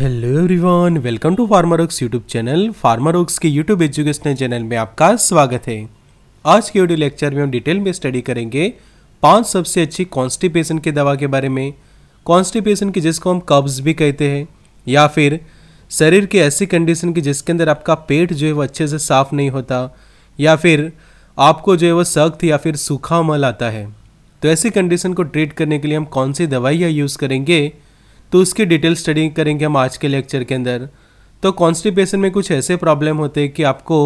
hello everyone welcome to Pharmarox YouTube channel Pharmarox के YouTube educational channel में आपका स्वागत है आज के ऑडियो लेक्चर में हम डिटेल में स्टडी करेंगे पांच सबसे अच्छी कॉन्स्टिपेशन की दवा के बारे में कॉन्स्टिपेशन की जिसको हम कब्ज भी कहते हैं या फिर शरीर की ऐसी कंडीशन की जिसके अंदर आपका पेट जो है वो अच्छे से साफ नहीं होता या फिर आपको जो है वो सख्त या फिर सूखा मल आता है तो ऐसी कंडीशन को ट्रीट करने के लिए हम कौन सी दवाइयाँ यूज़ करेंगे तो उसकी डिटेल स्टडी करेंगे हम आज के लेक्चर के अंदर तो कॉन्स्टिपेशन में कुछ ऐसे प्रॉब्लम होते हैं कि आपको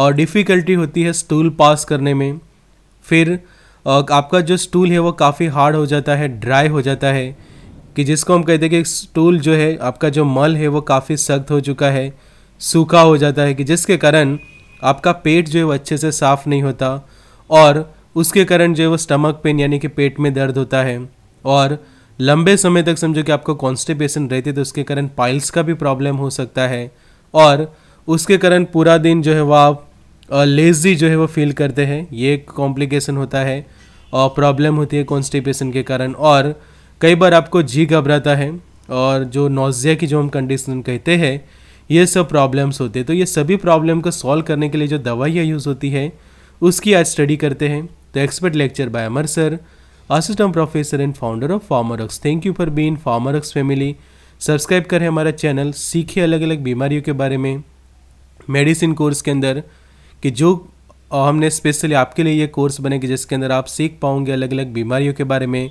और डिफ़िकल्टी होती है स्टूल पास करने में फिर आपका जो स्टूल है वो काफ़ी हार्ड हो जाता है ड्राई हो जाता है कि जिसको हम कहते हैं कि स्टूल जो है आपका जो मल है वो काफ़ी सख्त हो चुका है सूखा हो जाता है कि जिसके कारण आपका पेट जो है वो अच्छे से साफ़ नहीं होता और उसके कारण जो है वो स्टमक पेन यानी कि पेट में दर्द होता है और लंबे समय तक समझो कि आपको कॉन्स्टिपेशन रहती है तो उसके कारण पाइल्स का भी प्रॉब्लम हो सकता है और उसके कारण पूरा दिन जो है वह आप लेजी जो है वो फील करते हैं ये एक कॉम्प्लिकेशन होता है और प्रॉब्लम होती है कॉन्स्टिपेशन के कारण और कई बार आपको जी घबराता है और जो नोजिया की जो हम कंडीशन कहते हैं ये सब प्रॉब्लम्स होते हैं तो ये सभी प्रॉब्लम को सॉल्व करने के लिए जो दवाइयाँ यूज़ होती है उसकी आज स्टडी करते हैं तो expert lecture by Amar sir assistant professor and founder of Pharmarox thank you for being Pharmarox family subscribe करें हमारा चैनल सीखे अलग अलग बीमारियों के बारे में मेडिसिन कोर्स के अंदर कि जो हमने स्पेशली आपके लिए ये कोर्स बने कि जिसके अंदर आप सीख पाओगे अलग अलग बीमारियों के बारे में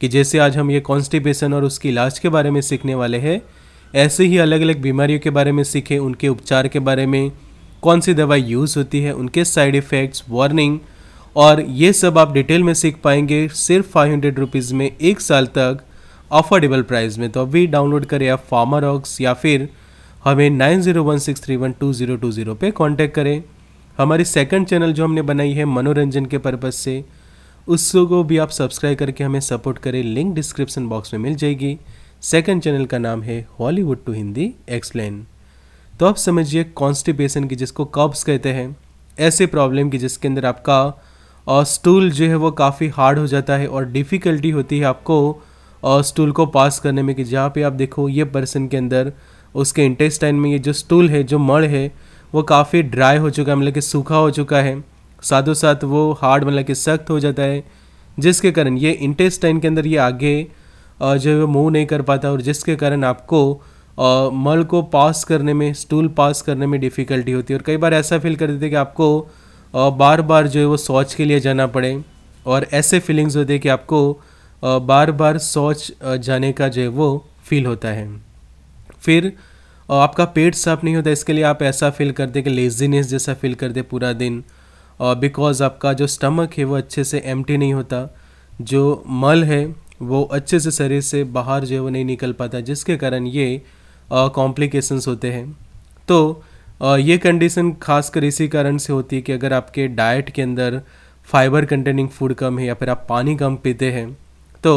कि जैसे आज हम ये कॉन्स्टिपेशन और उसके इलाज के बारे में सीखने वाले हैं ऐसे ही अलग अलग बीमारियों के बारे में सीखें उनके उपचार के बारे में कौन सी दवाई यूज़ होती है उनके साइड इफ़ेक्ट्स वार्निंग और ये सब आप डिटेल में सीख पाएंगे सिर्फ फाइव हंड्रेड रुपीज़ में एक साल तक अफोर्डेबल प्राइस में तो अभी डाउनलोड करें आप फार्मर ऑक्स या फिर हमें nine zero one six three one two zero two zero पर कॉन्टैक्ट करें हमारी सेकंड चैनल जो हमने बनाई है मनोरंजन के पर्पज़ से उसको भी आप सब्सक्राइब करके हमें सपोर्ट करें लिंक डिस्क्रिप्शन बॉक्स में मिल जाएगी सेकंड चैनल का नाम है हॉलीवुड टू हिंदी एक्सप्लेन तो आप समझिए कॉन्स्टिपेशन की जिसको कब्स कहते हैं ऐसे प्रॉब्लम की जिसके अंदर आपका स्टूल जो है वो काफ़ी हार्ड हो जाता है और डिफ़िकल्टी होती है आपको स्टूल को पास करने में कि जहाँ पे आप देखो ये पर्सन के अंदर उसके इंटेस्टाइन में ये जो स्टूल है जो मड़ है वो काफ़ी ड्राई हो चुका है मतलब कि सूखा हो चुका है साथों साथ वो हार्ड मतलब कि सख्त हो जाता है जिसके कारण ये इंटेस्टाइन के अंदर ये आगे जो है वो मूव नहीं कर पाता और जिसके कारण आपको मल को पास करने में स्टूल पास करने में डिफ़िकल्टी होती है और कई बार ऐसा फील कर देते कि आपको बार बार जो है वो सोच के लिए जाना पड़े और ऐसे फीलिंग्स होते हैं कि आपको बार बार सोच जाने का जो है वो फील होता है फिर आपका पेट साफ नहीं होता इसके लिए आप ऐसा फील करते कि लेजीनेस जैसा फील करते पूरा दिन बिकॉज आपका जो स्टमक है वो अच्छे से एम नहीं होता जो मल है वो अच्छे से शरीर से बाहर जो है वो नहीं निकल पाता जिसके कारण ये कॉम्प्लिकेशंस होते हैं तो ये कंडीशन खासकर इसी कारण से होती है कि अगर आपके डाइट के अंदर फाइबर कंटेनिंग फूड कम है या फिर आप पानी कम पीते हैं तो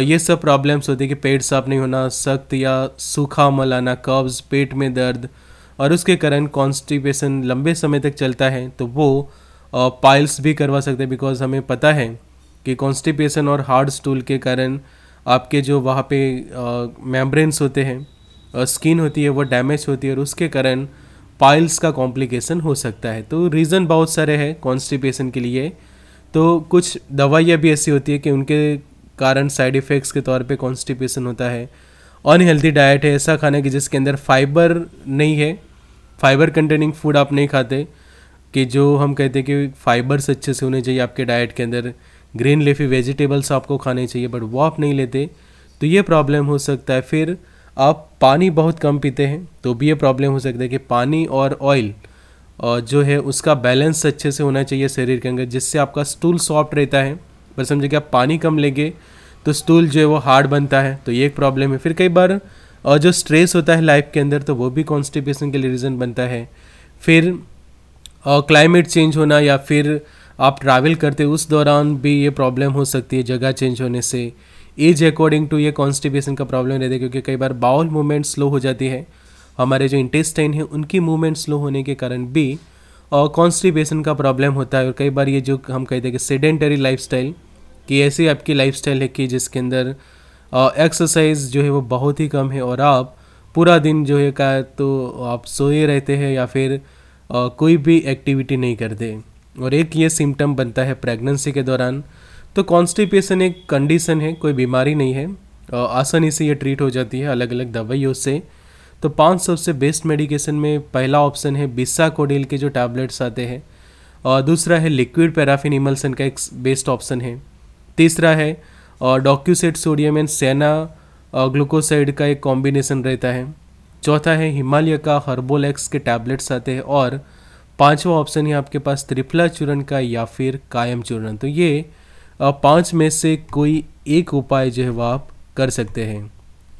ये सब प्रॉब्लम्स होती है कि पेट साफ नहीं होना सख्त या सूखा मल आना कब्ज पेट में दर्द और उसके कारण कॉन्स्टिपेशन लंबे समय तक चलता है तो वो पाइल्स भी करवा सकते हैं बिकॉज हमें पता है कि कॉन्स्टिपेशन और हार्ड स्टूल के कारण आपके जो वहाँ पे मेम्ब्रेन्स होते हैं स्किन होती है वो डैमेज होती है और उसके कारण पाइल्स का कॉम्प्लिकेशन हो सकता है तो रीज़न बहुत सारे हैं कॉन्स्टिपेशन के लिए तो कुछ दवाइयाँ भी ऐसी होती है कि उनके कारण साइड इफ़ेक्ट्स के तौर पे कॉन्स्टिपेशन होता है अनहेल्दी डाइट है ऐसा खाना कि जिसके अंदर फाइबर नहीं है फाइबर कंटेनिंग फूड आप नहीं खाते कि जो हम कहते हैं कि फाइबर्स अच्छे से होने चाहिए आपके डाइट के अंदर ग्रीन लेफी वेजिटेबल्स आपको खाने चाहिए बट वो आप नहीं लेते तो ये प्रॉब्लम हो सकता है फिर आप पानी बहुत कम पीते हैं तो भी ये प्रॉब्लम हो सकता है कि पानी और ऑयल और जो है उसका बैलेंस अच्छे से होना चाहिए शरीर के अंदर जिससे आपका स्टूल सॉफ्ट रहता है पर समझे कि आप पानी कम लेंगे तो स्टूल जो है वो हार्ड बनता है तो ये एक प्रॉब्लम है फिर कई बार और जो स्ट्रेस होता है लाइफ के अंदर तो वो भी कॉन्स्टिपेशन के लिए रीज़न बनता है फिर क्लाइमेट चेंज होना या फिर आप ट्रैवल करते उस दौरान भी ये प्रॉब्लम हो सकती है जगह चेंज होने से एज अकॉर्डिंग टू ये कॉन्स्टिपेशन का प्रॉब्लम रहता है क्योंकि कई बार बाउल मूवमेंट स्लो हो जाती है हमारे जो इंटेस्टाइन है उनकी मूवमेंट स्लो होने के कारण भी और कॉन्स्टिपेशन का प्रॉब्लम होता है और कई बार ये जो हम कहते हैं कि सेडेंटरी स्टाइल कि ऐसी आपकी स्टाइल है कि जिसके अंदर एक्सरसाइज जो है वो बहुत ही कम है और आप पूरा दिन जो है का तो आप सोए रहते हैं या फिर आ, कोई भी एक्टिविटी नहीं करते और एक ये सिम्टम बनता है प्रेगनेंसी के दौरान तो कॉन्स्टिपेशन एक कंडीशन है कोई बीमारी नहीं है आसानी से ये ट्रीट हो जाती है अलग अलग दवाइयों से तो पांच सबसे बेस्ट मेडिकेशन में पहला ऑप्शन है बिस्सा कोडिल के जो टैबलेट्स आते हैं और दूसरा है लिक्विड पैराफिन इमल्सन का एक बेस्ट ऑप्शन है तीसरा है और docusate sodium and senna glucoside का एक कॉम्बिनेशन रहता है चौथा है हिमालय का हर्बोलैक्स के टैबलेट्स आते हैं और पांचवा ऑप्शन है आपके पास त्रिफला चूर्ण का या फिर कायम चूर्ण तो ये पाँच में से कोई एक उपाय जो है वह आप कर सकते हैं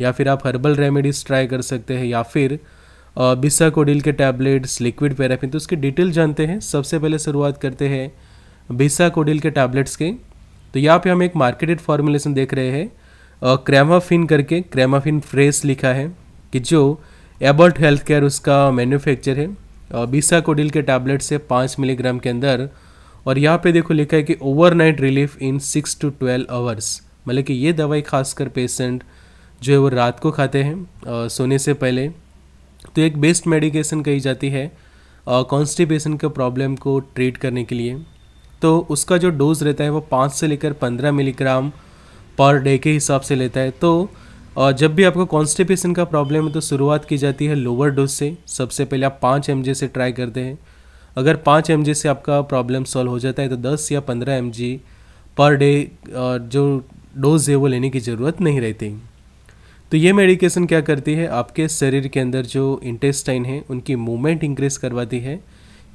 या फिर आप हर्बल रेमेडीज़ ट्राई कर सकते हैं या फिर बिस्सा कोडिल के टैबलेट्स लिक्विड पैराफिन तो उसकी डिटेल जानते हैं सबसे पहले शुरुआत करते हैं बिस्सा कोडिल के टैबलेट्स के तो यहाँ पे हम एक मार्केटेड फॉर्मुलेशन देख रहे हैं क्रेमाफिन करके क्रेमाफिन फ्रेश लिखा है कि जो एबर्ट हेल्थ केयर उसका मैन्युफैक्चर है बिस्सा कोडिल के टैबलेट से पाँच मिलीग्राम के अंदर और यहाँ पे देखो लिखा है कि overnight relief in six to twelve hours मतलब कि ये दवाई खासकर पेशेंट जो है वो रात को खाते हैं आ, सोने से पहले तो एक बेस्ट मेडिकेशन कही जाती है कॉन्स्टिपेशन के प्रॉब्लम को ट्रीट करने के लिए तो उसका जो डोज रहता है वो पाँच से लेकर पंद्रह मिलीग्राम पर डे के हिसाब से लेता है तो और जब भी आपको कॉन्स्टिपेशन का प्रॉब्लम है तो शुरुआत की जाती है लोअर डोज से सबसे पहले आप पाँच एम से ट्राई करते हैं अगर पाँच एम से आपका प्रॉब्लम सॉल्व हो जाता है तो दस या पंद्रह एम पर डे जो डोज है वो लेने की ज़रूरत नहीं रहती तो ये मेडिकेशन क्या करती है आपके शरीर के अंदर जो इंटेस्टाइन है उनकी मूवमेंट इंक्रीज़ करवाती है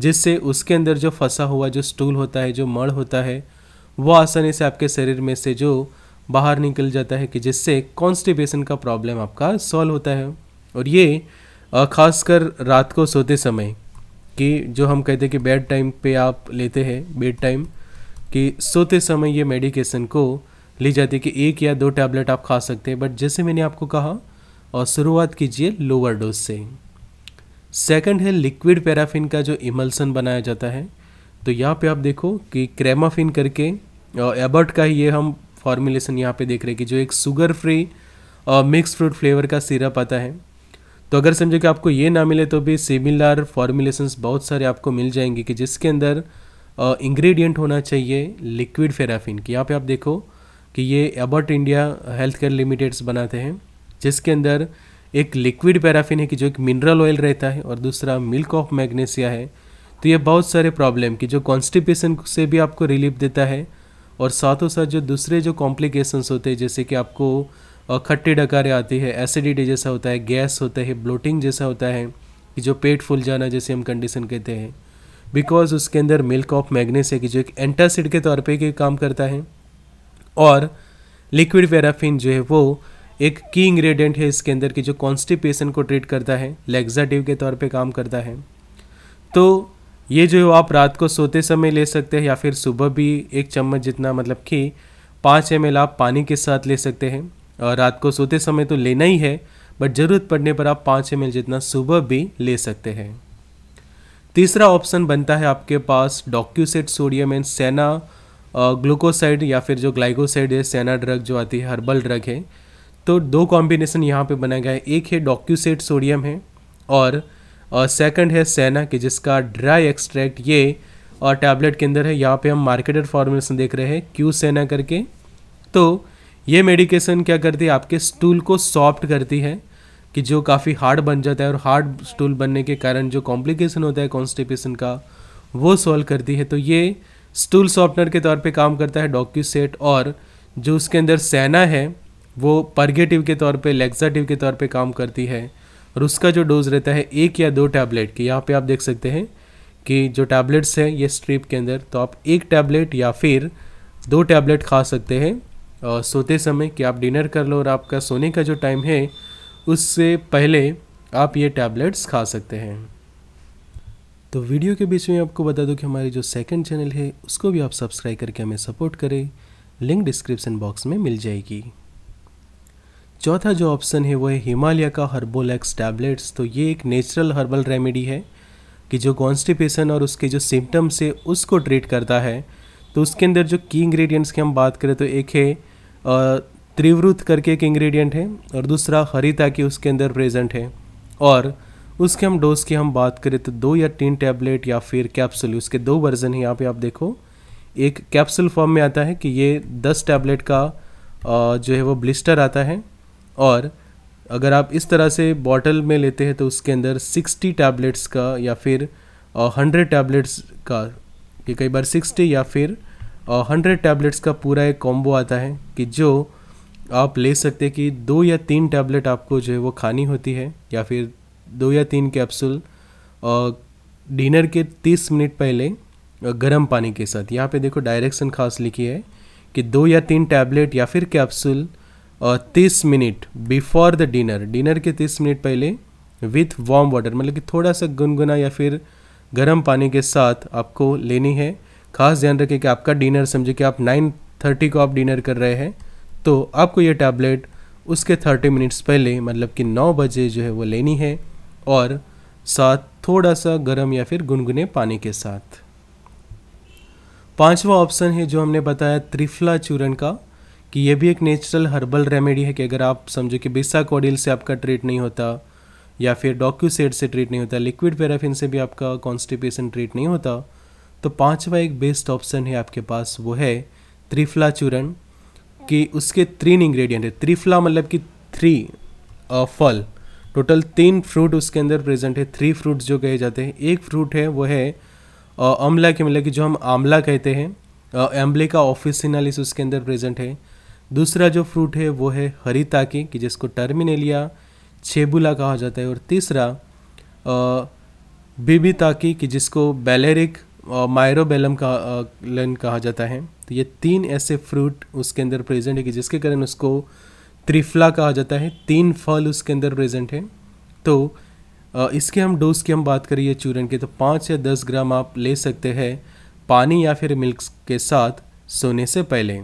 जिससे उसके अंदर जो फंसा हुआ जो स्टूल होता है जो मड़ होता है वो आसानी से आपके शरीर में से जो बाहर निकल जाता है कि जिससे कॉन्स्टिपेशन का प्रॉब्लम आपका सॉल्व होता है और ये खासकर रात को सोते समय कि जो हम कहते हैं कि बेड टाइम पे आप लेते हैं बेड टाइम कि सोते समय ये मेडिकेशन को ली जाती है कि एक या दो टैबलेट आप खा सकते हैं बट जैसे मैंने आपको कहा और शुरुआत कीजिए लोअर डोज से सेकंड है लिक्विड पैराफिन का जो इमल्सन बनाया जाता है तो यहाँ पे आप देखो कि क्रेमाफिन करके और एबर्ट का ही ये हम फॉर्मूलेशन यहाँ पे देख रहे हैं कि जो एक शुगर फ्री और मिक्स फ्रूट फ्लेवर का सिरप आता है तो अगर समझो कि आपको ये ना मिले तो भी सिमिलर फॉर्मुलेशंस बहुत सारे आपको मिल जाएंगे कि जिसके अंदर इंग्रेडिएंट होना चाहिए लिक्विड फेराफिन की यहाँ पे आप देखो कि ये Abbott India health care limiteds बनाते हैं जिसके अंदर एक लिक्विड पैराफिन है कि जो एक मिनरल ऑयल रहता है और दूसरा मिल्क ऑफ मैग्नेशिया है तो ये बहुत सारे प्रॉब्लम की जो कॉन्स्टिपेशन से भी आपको रिलीफ देता है और साथों साथ जो दूसरे जो कॉम्प्लिकेशंस होते हैं जैसे कि आपको और खट्टी डकारें आती है एसिडिटी जैसा होता है गैस होता है ब्लोटिंग जैसा होता है कि जो पेट फूल जाना जैसे हम कंडीशन कहते हैं बिकॉज उसके अंदर मिल्क ऑफ मैगनीस है कि जो एक एंटासिड के तौर पर काम करता है और लिक्विड पैराफिन जो है वो एक की इंग्रेडिएंट है इसके अंदर की जो कॉन्स्टिपेशन को ट्रीट करता है लेग्जाटिव के तौर पे काम करता है तो ये जो आप रात को सोते समय ले सकते हैं या फिर सुबह भी एक चम्मच जितना मतलब कि पाँच एम आप पानी के साथ ले सकते हैं रात को सोते समय तो लेना ही है बट ज़रूरत पड़ने पर आप पाँच एम जितना सुबह भी ले सकते हैं तीसरा ऑप्शन बनता है आपके पास docusate sodium and senna glucoside या फिर जो ग्लाइकोसाइड है सेना ड्रग जो आती है हर्बल ड्रग है तो दो कॉम्बिनेशन यहाँ पे बनाया गया है एक है डॉक्यूसेट सोडियम है और सेकंड है सेना के जिसका ड्राई एक्सट्रैक्ट ये और टैबलेट के अंदर है यहाँ पे हम मार्केटेड फॉर्मेशन देख रहे हैं क्यू सेना करके तो ये मेडिकेशन क्या करती है आपके स्टूल को सॉफ्ट करती है कि जो काफ़ी हार्ड बन जाता है और हार्ड स्टूल बनने के कारण जो कॉम्प्लिकेशन होता है कॉन्स्टिपेशन का वो सॉल्व करती है तो ये स्टूल सॉफ्टनर के तौर पे काम करता है डॉक्यूसेट और जो उसके अंदर सैना है वो परगेटिव के तौर पे लेग्जाटिव के तौर पे काम करती है और उसका जो डोज रहता है एक या दो टैबलेट की यहाँ पे आप देख सकते हैं कि जो टैबलेट्स हैं ये स्ट्रिप के अंदर तो आप एक टैबलेट या फिर दो टैबलेट खा सकते हैं सोते समय कि आप डिनर कर लो और आपका सोने का जो टाइम है उससे पहले आप ये टैबलेट्स खा सकते हैं तो वीडियो के बीच में आपको बता दूं कि हमारी जो सेकंड चैनल है उसको भी आप सब्सक्राइब करके हमें सपोर्ट करें लिंक डिस्क्रिप्शन बॉक्स में मिल जाएगी चौथा जो ऑप्शन है वो है हिमालय का हर्बोलैक्स टैबलेट्स तो ये एक नेचुरल हर्बल रेमेडी है कि जो कॉन्स्टिपेशन और उसके जो सिम्टम्स है उसको ट्रीट करता है तो उसके अंदर जो की इंग्रेडिएंट्स की हम बात करें तो एक है त्रिवृत करके एक इंग्रेडिएंट है और दूसरा हरिता की उसके अंदर प्रेजेंट है और उसके हम डोज की हम बात करें तो दो या तीन टैबलेट या फिर कैप्सूल उसके दो वर्जन है यहाँ पे आप देखो एक कैप्सूल फॉर्म में आता है कि ये दस टैबलेट का जो है वो ब्लिस्टर आता है और अगर आप इस तरह से बॉटल में लेते हैं तो उसके अंदर सिक्सटी टैबलेट्स का या फिर हंड्रेड टैबलेट्स का कि कई बार सिक्सटी या फिर हंड्रेड टैबलेट्स का पूरा एक कॉम्बो आता है कि जो आप ले सकते हैं कि दो या तीन टैबलेट आपको जो है वो खानी होती है या फिर दो या तीन कैप्सूल डिनर के तीस मिनट पहले गर्म पानी के साथ यहाँ पे देखो डायरेक्शन खास लिखी है कि दो या तीन टैबलेट या फिर कैप्सूल तीस minute before the dinner dinner के तीस मिनट पहले विथ वार्म वाटर मतलब कि थोड़ा सा गुनगुना या फिर गर्म पानी के साथ आपको लेनी है खास ध्यान रखें कि आपका डिनर समझे कि आप नाइन थर्टी को आप डिनर कर रहे हैं तो आपको ये टैबलेट उसके थर्टी मिनट्स पहले मतलब कि नौ बजे जो है वो लेनी है और साथ थोड़ा सा गर्म या फिर गुनगुने पानी के साथ पांचवा ऑप्शन है जो हमने बताया त्रिफला चूरण का कि ये भी एक नेचुरल हर्बल रेमेडी है कि अगर आप समझो कि बिस्सा कॉडिल से आपका ट्रीट नहीं होता या फिर डॉक्यूसेड से ट्रीट नहीं होता लिक्विड पैराफिन से भी आपका कॉन्स्टिपेशन ट्रीट नहीं होता तो पांचवा एक बेस्ट ऑप्शन है आपके पास वो है त्रिफला चूर्ण कि उसके तीन इंग्रेडिएंट है त्रिफला मतलब कि थ्री फल टोटल तीन फ्रूट उसके अंदर प्रेजेंट है थ्री फ्रूट्स जो कहे जाते हैं एक फ्रूट है वो है आमला के मतलब कि जो हम आमला कहते हैं एम्बले का ऑफिसिनालिस उसके अंदर प्रेजेंट है दूसरा जो फ्रूट है वो है हरिताकी कि जिसको टर्मिनेलिया छेबुला कहा जाता है और तीसरा की कि जिसको बैलेरिक मायरोबेलम का लन कहा जाता है तो ये तीन ऐसे फ्रूट उसके अंदर प्रेजेंट है कि जिसके कारण उसको त्रिफला कहा जाता है तीन फल उसके अंदर प्रेजेंट है तो इसके हम डोज की हम बात करिए चूरन के तो पाँच या दस ग्राम आप ले सकते हैं पानी या फिर मिल्क के साथ सोने से पहले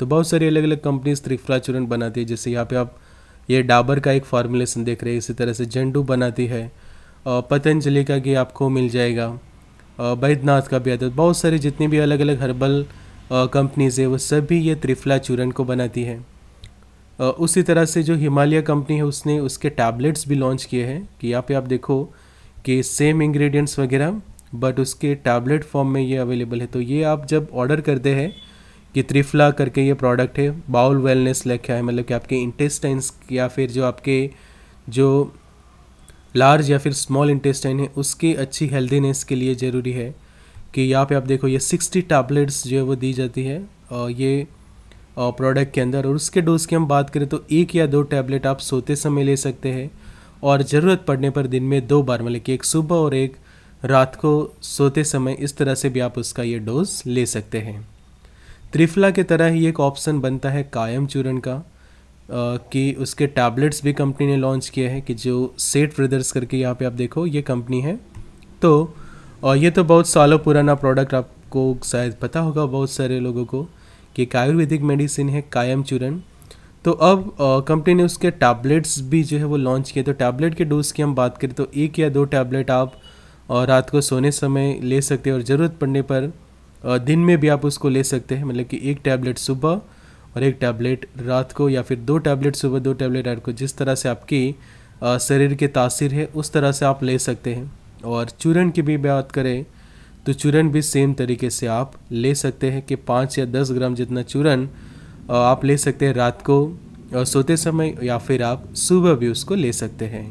तो बहुत सारी अलग अलग कंपनीज त्रिफला चूरन बनाती है जैसे यहाँ पे आप ये डाबर का एक फार्मूलेशन देख रहे हैं इसी तरह से झंडू बनाती है पतंजलि का भी आपको मिल जाएगा बैद्यनाथ का भी आता है तो बहुत सारे जितने भी अलग अलग हर्बल कंपनीज़ है वो सभी ये त्रिफला चूर्ण को बनाती है उसी तरह से जो हिमालय कंपनी है उसने उसके टैबलेट्स भी लॉन्च किए हैं कि यहाँ पे आप देखो कि सेम इंग्रेडिएंट्स वगैरह बट उसके टैबलेट फॉर्म में ये अवेलेबल है तो ये आप जब ऑर्डर करते हैं कि त्रिफला करके ये प्रोडक्ट है बाउल वेलनेस लिखा है मतलब कि आपके इंटेस्टाइंस या फिर जो आपके जो लार्ज या फिर स्मॉल इंटेस्टाइन है उसकी अच्छी हेल्दीनेस के लिए ज़रूरी है कि यहाँ पे आप देखो ये सिक्सटी टैबलेट्स जो है वो दी जाती है और ये प्रोडक्ट के अंदर और उसके डोज की हम बात करें तो एक या दो टैबलेट आप सोते समय ले सकते हैं और ज़रूरत पड़ने पर दिन में दो बार मतलब कि एक सुबह और एक रात को सोते समय इस तरह से भी आप उसका ये डोज ले सकते हैं त्रिफला के तरह ही एक ऑप्शन बनता है कायम चूर्ण का कि उसके टैबलेट्स भी कंपनी ने लॉन्च किए हैं कि जो सेट ब्रदर्स करके यहाँ पे आप देखो ये कंपनी है तो और ये तो बहुत सालों पुराना प्रोडक्ट आपको शायद पता होगा बहुत सारे लोगों को कि एक आयुर्वेदिक मेडिसिन है कायम चूरन तो अब कंपनी ने उसके टैबलेट्स भी जो है वो लॉन्च किए तो टैबलेट के डोज की हम बात करें तो एक या दो टैबलेट आप और रात को सोने समय ले सकते हैं और ज़रूरत पड़ने पर दिन में भी आप उसको ले सकते हैं मतलब कि एक टैबलेट सुबह और एक टैबलेट रात को या फिर दो टैबलेट सुबह दो टैबलेट रात को जिस तरह से आपकी शरीर के तासीर है उस तरह से आप ले सकते हैं और चूरन की भी बात करें तो चूरन भी सेम तरीके से आप ले सकते हैं कि पाँच या दस ग्राम जितना चूरन आप ले सकते हैं रात को सोते समय या फिर आप सुबह भी उसको ले सकते हैं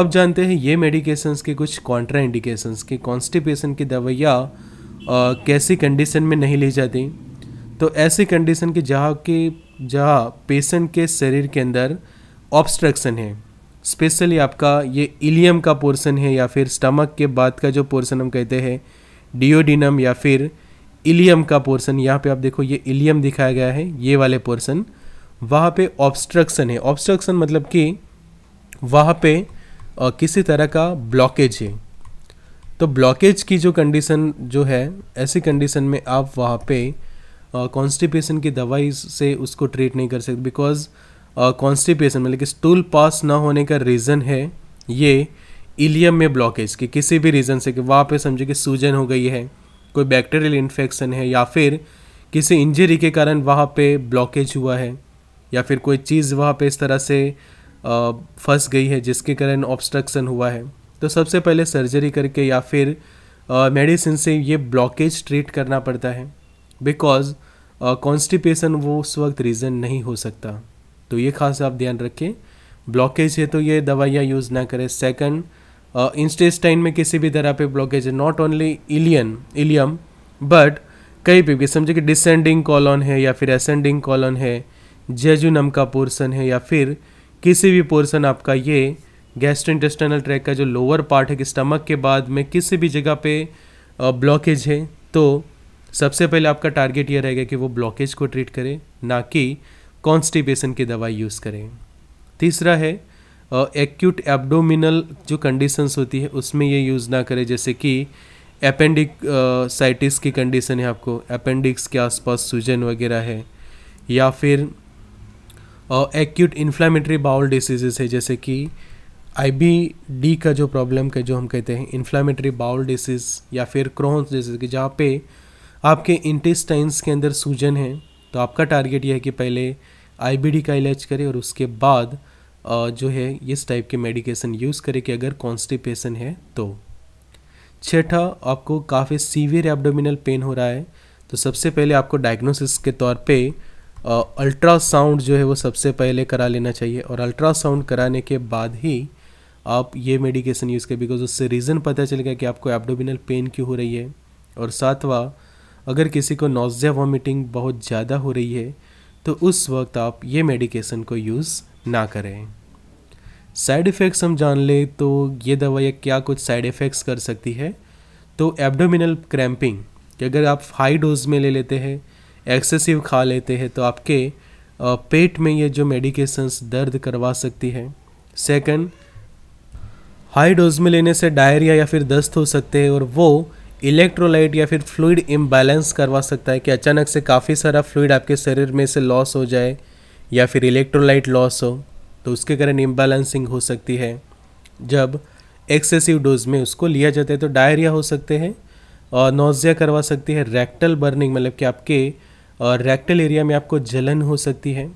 अब जानते हैं ये मेडिकेशंस के कुछ कॉन्ट्रा इंडिकेशंस की कॉन्स्टिपेशन की दवाइयाँ कैसी कंडीशन में नहीं ली जाती तो ऐसी कंडीशन की जहाँ के जहाँ पेशेंट के शरीर के अंदर ऑब्स्ट्रक्शन है स्पेशली आपका ये इलियम का पोर्शन है या फिर स्टमक के बाद का जो पोर्शन हम कहते हैं डिओडिनम या फिर इलियम का पोर्शन यहाँ पे आप देखो ये इलियम दिखाया गया है ये वाले पोर्शन वहाँ पे ऑब्स्ट्रक्शन है ऑब्स्ट्रक्शन मतलब कि वहाँ पे किसी तरह का ब्लॉकेज है तो ब्लॉकेज की जो कंडीशन जो है ऐसी कंडीशन में आप वहाँ पर कॉन्स्टिपेशन की दवाई से उसको ट्रीट नहीं कर सकते बिकॉज कॉन्स्टिपेशन मतलब कि स्टूल पास ना होने का रीज़न है ये इलियम में ब्लॉकेज कि किसी भी रीज़न से कि वहाँ पे समझे कि सूजन हो गई है कोई बैक्टीरियल इन्फेक्शन है या फिर किसी इंजरी के कारण वहाँ पे ब्लॉकेज हुआ है या फिर कोई चीज़ वहाँ पे इस तरह से फंस गई है जिसके कारण ऑब्स्ट्रक्शन हुआ है तो सबसे पहले सर्जरी करके या फिर मेडिसिन से ये ब्लॉकेज ट्रीट करना पड़ता है बिकॉज कॉन्स्टिपेशन uh, वो उस वक्त रीज़न नहीं हो सकता तो ये खास आप ध्यान रखें ब्लॉकेज है तो ये दवाइयाँ यूज़ ना करें सेकंड इंस्टेस्टाइन uh, में किसी भी तरह पे ब्लॉकेज है not only ileum ileum but कहीं पे भी समझे कि डिसेंडिंग कॉलॉन है या फिर असेंडिंग कॉलन है जेजुनम का पोर्सन है या फिर किसी भी पोर्सन आपका ये गैस्ट्रो इंटेस्टनल ट्रैक का जो लोअर पार्ट है कि स्टमक के बाद में किसी भी जगह पे ब्लॉकेज uh, है तो सबसे पहले आपका टारगेट ये रहेगा कि वो ब्लॉकेज को ट्रीट करें ना कि कॉन्स्टिपेशन की दवाई यूज़ करें तीसरा है एक्यूट एब्डोमिनल जो कंडीशंस होती है उसमें ये यूज़ ना करें जैसे कि अपेंडिक साइटिस की कंडीशन है आपको अपेंडिक्स के आसपास सूजन वगैरह है या फिर एक्यूट इन्फ्लामेटरी बाउल डिसीजेज़ है जैसे कि डी का जो प्रॉब्लम का जो हम कहते हैं इन्फ्लामेटरी बाउल डिसीज़ या फिर क्रोन्स जैसे जहाँ पे आपके इंटेस्टाइंस के अंदर सूजन है तो आपका टारगेट यह है कि पहले आईबीडी का इलाज करें और उसके बाद जो है इस टाइप के मेडिकेशन यूज़ करें कि अगर कॉन्स्टिपेशन है तो छठा आपको काफ़ी सीवियर एब्डोमिनल पेन हो रहा है तो सबसे पहले आपको डायग्नोसिस के तौर पे अल्ट्रासाउंड जो है वो सबसे पहले करा लेना चाहिए और अल्ट्रासाउंड कराने के बाद ही आप ये मेडिकेशन यूज़ करें बिकॉज उससे रीज़न पता चलेगा कि आपको एब्डोमिनल पेन क्यों हो रही है और सातवा अगर किसी को नोज़िया वॉमिटिंग बहुत ज़्यादा हो रही है तो उस वक्त आप ये मेडिकेशन को यूज़ ना करें साइड इफ़ेक्ट्स हम जान ले तो ये दवाइयाँ क्या कुछ साइड इफ़ेक्ट्स कर सकती है तो एब्डोमिनल क्रैम्पिंग कि अगर आप हाई डोज में ले लेते हैं एक्सेसिव खा लेते हैं तो आपके पेट में ये जो मेडिकेशंस दर्द करवा सकती है सेकंड हाई डोज में लेने से डायरिया या फिर दस्त हो सकते हैं और वो इलेक्ट्रोलाइट या फिर फ्लूड इम्बैलेंस करवा सकता है कि अचानक से काफ़ी सारा फ्लूड आपके शरीर में से लॉस हो जाए या फिर इलेक्ट्रोलाइट लॉस हो तो उसके कारण इम्बैलेंसिंग हो सकती है जब एक्सेसिव डोज में उसको लिया जाता है तो डायरिया हो सकते हैं और नोजिया करवा सकती है रेक्टल बर्निंग मतलब कि आपके और रेक्टल एरिया में आपको जलन हो सकती है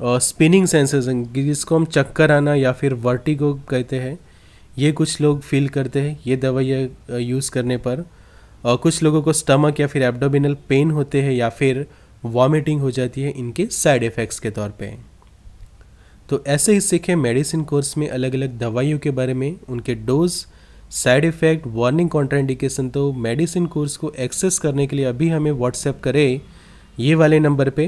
और स्पिनिंग सेंसेशन जिसको हम चक्कर आना या फिर वर्टिगो कहते हैं ये कुछ लोग फील करते हैं ये दवाइयाँ यूज़ करने पर और कुछ लोगों को स्टमक या फिर एब्डोमिनल पेन होते हैं या फिर वॉमिटिंग हो जाती है इनके साइड इफ़ेक्ट्स के तौर पे तो ऐसे ही सीखें मेडिसिन कोर्स में अलग अलग दवाइयों के बारे में उनके dose side effect warning contraindication तो मेडिसिन कोर्स को एक्सेस करने के लिए अभी हमें व्हाट्सएप करें ये वाले नंबर पे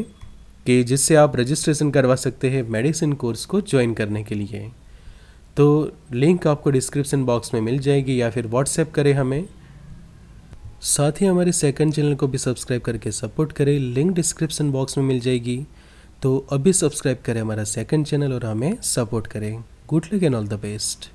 कि जिससे आप रजिस्ट्रेशन करवा सकते हैं मेडिसिन कोर्स को ज्वाइन करने के लिए तो लिंक आपको डिस्क्रिप्शन बॉक्स में मिल जाएगी या फिर व्हाट्सएप करें हमें साथ ही हमारे सेकंड चैनल को भी सब्सक्राइब करके सपोर्ट करें लिंक डिस्क्रिप्शन बॉक्स में मिल जाएगी तो अभी सब्सक्राइब करें हमारा सेकंड चैनल और हमें सपोर्ट करें good luck and all the best